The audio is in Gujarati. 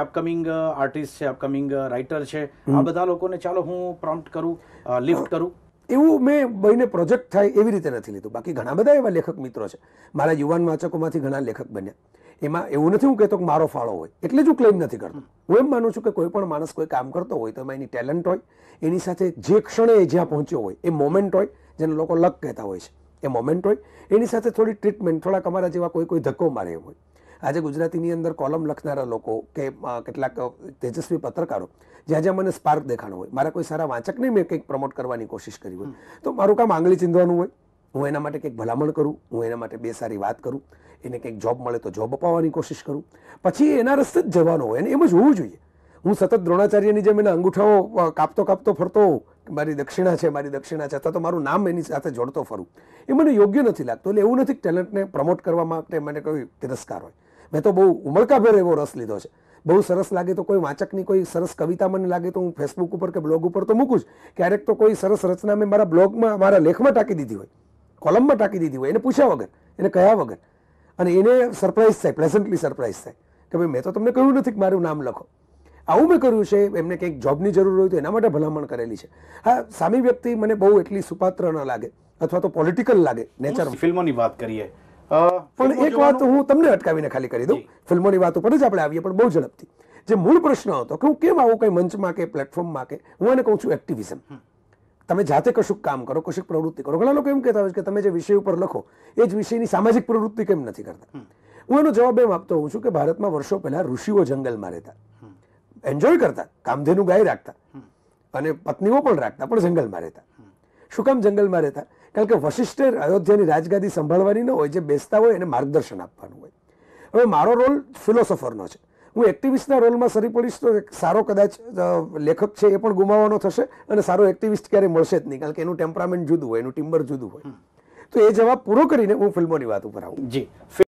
અપકમિંગ આર્ટિસ્ટ uh, છે અપકમિંગ રાઇટર uh, છે આ બધા લોકોને ચાલો હું પ્રોમ્પ્ટ કરું લિફ્ટ કરું એવું મેં બહીને પ્રોજેક્ટ થાય એવી રીતે નથી લીધું બાકી ઘણા બધા એવા લેખક મિત્રો છે મારા યુવાન વાચકોમાંથી ઘણા લેખક બન્યા એમાં એવું નથી હું કહેતો કે મારો ફાળો હોય એટલે જ હું ક્લેમ નથી કરતો હું એમ માનું છું કે કોઈ પણ માણસ કોઈ કામ કરતો હોય તો એમાં એની ટેલેન્ટ હોય એની સાથે જે ક્ષણે એ જ્યાં પહોંચ્યો હોય એ મોમેન્ટ હોય જેને લોકો લક કહેતા હોય છે એ મોમેન્ટ હોય એની સાથે થોડી ટ્રીટમેન્ટ થોડાક અમારા જેવા કોઈ કોઈ ધક્કો મારે હોય આજે ગુજરાતીની અંદર કોલમ લખનારા લોકો કે કેટલાક તેજસ્વી પત્રકારો જ્યાં જ્યાં મને સ્પાર્ક દેખાણો હોય મારા કોઈ સારા વાંચકને મેં કંઈક પ્રમોટ કરવાની કોશિશ કરી હોય તો મારું કામ આંગળી ચીંધવાનું હોય હું એના માટે કંઈક ભલામણ કરું હું એના માટે બે સારી વાત કરું એને કંઈક જોબ મળે તો જોબ અપાવવાની કોશિશ કરું પછી એના રસ્તે જ જવાનો હોય અને એમ જ હોવું જોઈએ હું સતત દ્રોણાચાર્યની જેમ એના અંગૂઠાઓ કાપતો કાપતો ફરતો મારી દક્ષિણા છે મારી દક્ષિણા છે અથવા તો મારું નામ એની સાથે જોડતો ફરું એ મને યોગ્ય નથી લાગતો એટલે એવું નથી ટેલેન્ટને પ્રમોટ કરવા માટે મને કોઈ તિરસ્કાર હોય મેં તો બહુ ઉમળકાભેર એવો રસ લીધો છે બહુ સરસ લાગે તો કોઈ વાચકની કોઈ સરસ કવિતા મને લાગે તો હું ફેસબુક ઉપર કે બ્લોગ ઉપર તો મૂકું જ ક્યારેક તો કોઈ સરસ રચના મેં મારા બ્લોગમાં મારા લેખમાં ટાંકી દીધી હોય કોલમમાં ટાંકી દીધી હોય એને પૂછ્યા વગર એને કહ્યા વગર અને એને સરપ્રાઇઝ થાય પ્લેઝન્ટલી સરપ્રાઇઝ થાય કે ભાઈ મેં તો તમને કહ્યું નથી કે મારું નામ લખો આવું મેં કર્યું છે એમને કંઈક જોબની જરૂર હોય તો એના માટે ભલામણ કરેલી છે હા સામી વ્યક્તિ મને બહુ એટલી સુપાત્ર ન લાગે અથવા તો પોલિટિકલ લાગે નેચર ફિલ્મોની વાત કરીએ પણ એક વાત હું તમને અટકાવીને ખાલી કરી દઉં ફિલ્મોની વાત ઉપર જ આપણે આવીએ પણ બહુ ઝડપથી જે મૂળ પ્રશ્ન હતો કે હું કેમ આવું કંઈ મંચમાં કે પ્લેટફોર્મમાં કે હું એને કહું છું એક્ટિવિઝમ તમે જાતે કશુંક કામ કરો કશુંક પ્રવૃત્તિ કરો ઘણા લોકો એમ કહેતા હોય કે તમે જે વિષય ઉપર લખો એ જ વિષયની સામાજિક પ્રવૃત્તિ કેમ નથી કરતા હું એનો જવાબ એમ આપતો હોઉં છું કે ભારતમાં વર્ષો પહેલા ઋષિઓ જંગલમાં રહેતા એન્જોય કરતા કામધેનું ગાય રાખતા અને પત્નીઓ પણ રાખતા પણ જંગલમાં રહેતા શું કામ જંગલમાં રહેતા કારણ કે વશિષ્ઠે અયોધ્યાની રાજગાદી સંભાળવાની ન હોય જે બેસતા હોય એને માર્ગદર્શન આપવાનું હોય હવે મારો રોલ ફિલોસોફરનો છે હું એક્ટિવિસ્ટના રોલમાં સરી પડીશ તો સારો કદાચ લેખક છે એ પણ ગુમાવવાનો થશે અને સારો એક્ટિવિસ્ટ ક્યારેય મળશે જ નહીં કારણ કે એનું ટેમ્પરામેન્ટ જુદું હોય એનું ટિમ્બર જુદું હોય તો એ જવાબ પૂરો કરીને હું ફિલ્મોની વાત ઉપર આવું જી